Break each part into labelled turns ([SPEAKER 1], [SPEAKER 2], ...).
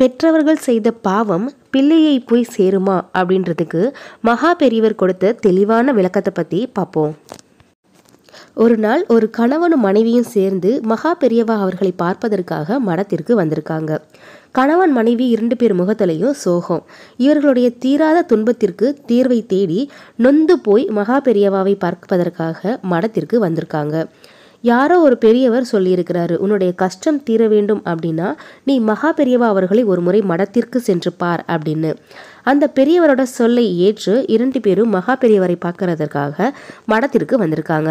[SPEAKER 1] பெற்றவர்கள் செய்த பாவம் பிள்ளையை போய் சேருமா அப்படின்றதுக்கு மகா பெரியவர் கொடுத்த தெளிவான விளக்கத்தை பற்றி பார்ப்போம் ஒரு நாள் ஒரு கணவனும் மனைவியும் சேர்ந்து மகா பெரியவா அவர்களை பார்ப்பதற்காக மடத்திற்கு வந்திருக்காங்க கணவன் மனைவி இரண்டு பேர் முகத்திலையும் சோகம் இவர்களுடைய தீராத துன்பத்திற்கு தீர்வை தேடி நொந்து போய் மகா பெரியவாவை பார்ப்பதற்காக மடத்திற்கு வந்திருக்காங்க யாரோ ஒரு பெரியவர் சொல்லியிருக்கிறாரு உன்னுடைய கஷ்டம் தீர வேண்டும் அப்படின்னா நீ மகா பெரியவா அவர்களை ஒரு முறை மடத்திற்கு சென்று பார் அப்படின்னு அந்த பெரியவரோட சொல்லை ஏற்று இரண்டு பேரும் மகா பெரியவரை பார்க்கறதற்காக மடத்திற்கு வந்திருக்காங்க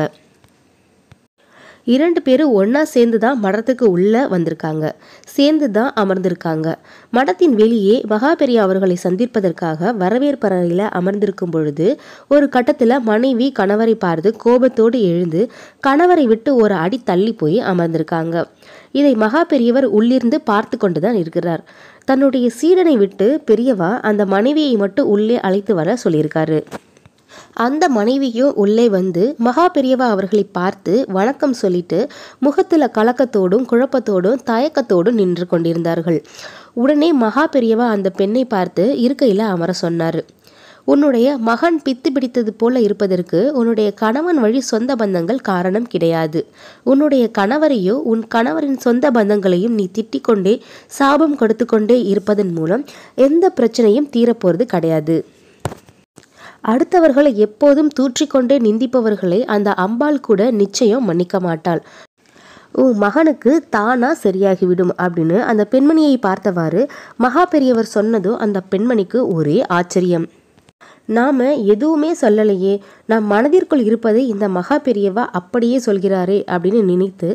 [SPEAKER 1] இரண்டு பேரும் ஒன்றா சேர்ந்து தான் மடத்துக்கு உள்ளே வந்திருக்காங்க சேர்ந்து தான் அமர்ந்திருக்காங்க மடத்தின் வெளியே மகாபெரியா அவர்களை சந்திப்பதற்காக வரவேற்பறையில் அமர்ந்திருக்கும் பொழுது ஒரு கட்டத்தில் மனைவி கணவரை பார்த்து கோபத்தோடு எழுந்து கணவரை விட்டு ஒரு அடி தள்ளி போய் அமர்ந்திருக்காங்க இதை மகா பெரியவர் உள்ளிருந்து பார்த்து கொண்டு தான் இருக்கிறார் தன்னுடைய சீடனை விட்டு பெரியவா அந்த மனைவியை மட்டும் உள்ளே அழைத்து வர சொல்லியிருக்காரு அந்த மனைவியும் உள்ளே வந்து மகா பெரியவா அவர்களை பார்த்து வணக்கம் சொல்லிட்டு முகத்தில் கலக்கத்தோடும் குழப்பத்தோடும் தயக்கத்தோடும் நின்று கொண்டிருந்தார்கள் உடனே மகா பெரியவா அந்த பெண்ணை பார்த்து இருக்கையில் அமர சொன்னார் உன்னுடைய மகன் பித்து பிடித்தது போல இருப்பதற்கு உன்னுடைய கணவன் வழி சொந்த பந்தங்கள் காரணம் கிடையாது உன்னுடைய கணவரையோ உன் கணவரின் சொந்த பந்தங்களையும் நீ திட்டிக் கொண்டே சாபம் கொடுத்து கொண்டே இருப்பதன் மூலம் எந்த பிரச்சனையும் தீரப்போறது கிடையாது அடுத்தவர்களை எப்போதும் தூற்றிக்கொண்டே நிந்திப்பவர்களை அந்த அம்பாள் கூட நிச்சயம் மன்னிக்க மாட்டாள் உன் மகனுக்கு தானா சரியாகிவிடும் அப்படின்னு அந்த பெண்மணியை பார்த்தவாறு மகா பெரியவர் சொன்னதோ அந்த பெண்மணிக்கு ஒரே ஆச்சரியம் நாம் எதுவுமே சொல்லலையே நம் மனதிற்குள் இருப்பதை இந்த மகா பெரியவா அப்படியே சொல்கிறாரே அப்படின்னு நினைத்து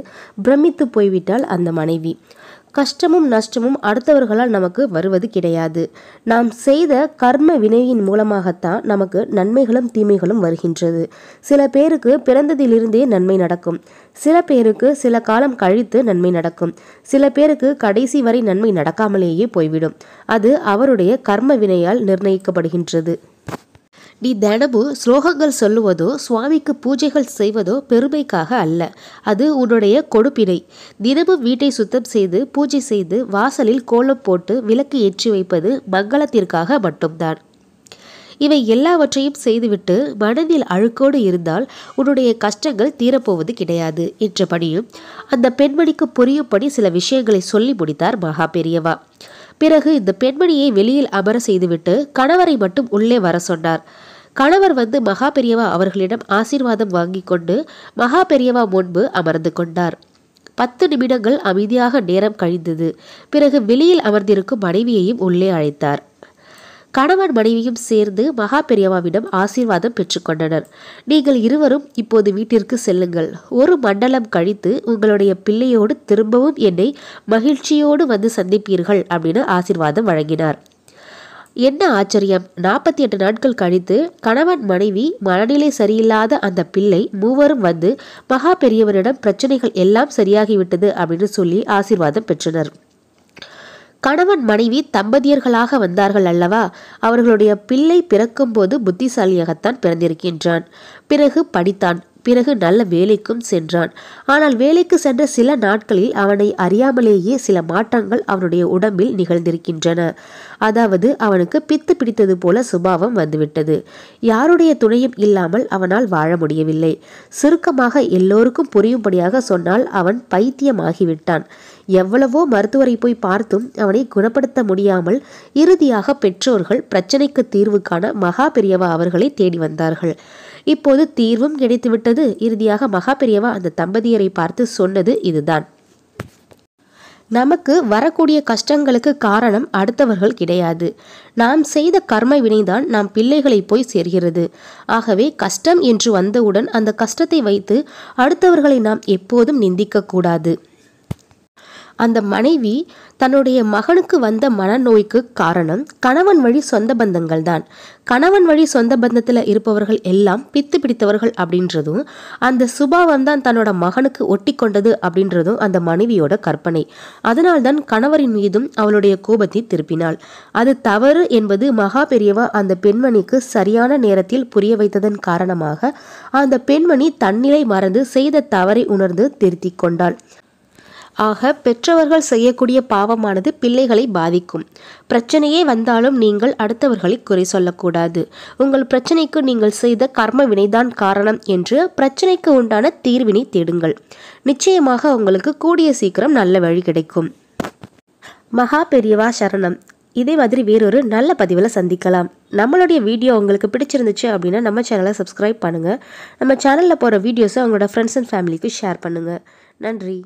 [SPEAKER 1] பிரமித்து போய்விட்டாள் அந்த மனைவி கஷ்டமும் நஷ்டமும் அடுத்தவர்களால் நமக்கு வருவது கிடையாது நாம் செய்த கர்ம வினையின் மூலமாகத்தான் நமக்கு நன்மைகளும் தீமைகளும் வருகின்றது சில பேருக்கு பிறந்ததிலிருந்தே நன்மை நடக்கும் சில பேருக்கு சில காலம் கழித்து நன்மை நடக்கும் சில பேருக்கு கடைசி வரை நன்மை நடக்காமலேயே போய்விடும் அது அவருடைய கர்ம வினையால் நிர்ணயிக்கப்படுகின்றது நீ தினமும் ஸ்லோகங்கள் சொல்லுவதோ சுவாமிக்கு பூஜைகள் செய்வதோ பெருமைக்காக அல்ல அது உன்னுடைய கொடுப்பினை தினமும் வீட்டை சுத்தம் செய்து பூஜை செய்து வாசலில் கோலம் போட்டு விளக்கு ஏற்றி வைப்பது மங்களத்திற்காக மட்டும்தான் இவை எல்லாவற்றையும் செய்துவிட்டு மனதில் அழுக்கோடு இருந்தால் உன்னுடைய கஷ்டங்கள் தீரப்போவது கிடையாது என்றபடியும் அந்த பெண்மணிக்கு புரியும்படி சில விஷயங்களை சொல்லி முடித்தார் மகா பெரியவா பிறகு இந்த பெண்மணியை வெளியில் அமர செய்துவிட்டு கணவரை மட்டும் உள்ளே வர சொன்னார் கணவர் வந்து மகா பெரியவா அவர்களிடம் ஆசீர்வாதம் வாங்கி கொண்டு மகா பெரியவா முன்பு அமர்ந்து கொண்டார் பத்து நிமிடங்கள் அமைதியாக நேரம் கழிந்தது பிறகு வெளியில் அமர்ந்திருக்கும் மனைவியையும் உள்ளே அழைத்தார் கணவன் மனைவியும் சேர்ந்து மகா பெரியவாவிடம் ஆசீர்வாதம் பெற்றுக்கொண்டனர் நீங்கள் இருவரும் இப்போது வீட்டிற்கு செல்லுங்கள் ஒரு மண்டலம் கழித்து உங்களுடைய பிள்ளையோடு திரும்பவும் என்னை மகிழ்ச்சியோடு வந்து சந்திப்பீர்கள் அப்படின்னு ஆசீர்வாதம் வழங்கினார் என்ன ஆச்சரியம் நாற்பத்தி எட்டு நாட்கள் கழித்து கணவன் மனைவி மனநிலை சரியில்லாத அந்த பிள்ளை மூவரும் வந்து மகா பெரியவரிடம் பிரச்சனைகள் எல்லாம் சரியாகிவிட்டது அப்படின்னு சொல்லி ஆசீர்வாதம் பெற்றனர் கணவன் மனைவி தம்பதியர்களாக வந்தார்கள் அல்லவா அவர்களுடைய பிள்ளை பிறக்கும்போது புத்திசாலியாகத்தான் பிறந்திருக்கின்றான் பிறகு படித்தான் பிறகு நல்ல வேலைக்கும் சென்றான் ஆனால் வேலைக்கு சென்ற சில நாட்களில் அவனை அறியாமலேயே சில மாற்றங்கள் அவனுடைய உடம்பில் நிகழ்ந்திருக்கின்றன அதாவது அவனுக்கு பித்து பிடித்தது போல சுபாவம் வந்துவிட்டது யாருடைய துணையும் இல்லாமல் அவனால் வாழ முடியவில்லை சுருக்கமாக எல்லோருக்கும் புரியும்படியாக சொன்னால் அவன் பைத்தியமாகிவிட்டான் எவ்வளவோ மருத்துவரை போய் பார்த்தும் அவனை குணப்படுத்த முடியாமல் இறுதியாக பெற்றோர்கள் பிரச்சனைக்கு தீர்வு காண மகா பெரியவா அவர்களை தேடி வந்தார்கள் இப்போது தீர்வும் கிடைத்துவிட்டது இறுதியாக மகா பெரியவா அந்த தம்பதியரை பார்த்து சொன்னது இதுதான் நமக்கு வரக்கூடிய கஷ்டங்களுக்கு காரணம் அடுத்தவர்கள் கிடையாது நாம் செய்த கர்ம வினைதான் நாம் பிள்ளைகளை போய் சேர்கிறது ஆகவே கஷ்டம் என்று வந்தவுடன் அந்த கஷ்டத்தை வைத்து அடுத்தவர்களை நாம் எப்போதும் கூடாது அந்த மனைவி தன்னுடைய மகனுக்கு வந்த மனநோய்க்கு காரணம் கணவன் வழி சொந்த பந்தங்கள் தான் கணவன் வழி சொந்த பந்தத்தில் இருப்பவர்கள் எல்லாம் பித்து பிடித்தவர்கள் அப்படின்றதும் அந்த சுபாவம் தான் தன்னோட மகனுக்கு ஒட்டி கொண்டது அப்படின்றதும் அந்த மனைவியோட கற்பனை அதனால்தான் கணவரின் மீதும் அவளுடைய கோபத்தை திருப்பினாள் அது தவறு என்பது மகா பெரியவா அந்த பெண்மணிக்கு சரியான நேரத்தில் புரிய வைத்ததன் காரணமாக அந்த பெண்மணி தன்னிலை மறந்து செய்த தவறை உணர்ந்து திருத்தி கொண்டாள் ஆக பெற்றவர்கள் செய்யக்கூடிய பாவமானது பிள்ளைகளை பாதிக்கும் பிரச்சனையே வந்தாலும் நீங்கள் அடுத்தவர்களை குறை சொல்லக்கூடாது உங்கள் பிரச்சனைக்கு நீங்கள் செய்த கர்ம வினைதான் காரணம் என்று பிரச்சனைக்கு உண்டான தீர்வினை தேடுங்கள் நிச்சயமாக உங்களுக்கு கூடிய சீக்கிரம் நல்ல வழி கிடைக்கும் மகா பெரியவா சரணம் இதே மாதிரி வேறொரு நல்ல பதிவில் சந்திக்கலாம் நம்மளுடைய வீடியோ உங்களுக்கு பிடிச்சிருந்துச்சு அப்படின்னா நம்ம சேனலை சப்ஸ்கிரைப் பண்ணுங்கள் நம்ம சேனலில் போகிற வீடியோஸை உங்களோட ஃப்ரெண்ட்ஸ் அண்ட் ஃபேமிலிக்கு ஷேர் பண்ணுங்கள் நன்றி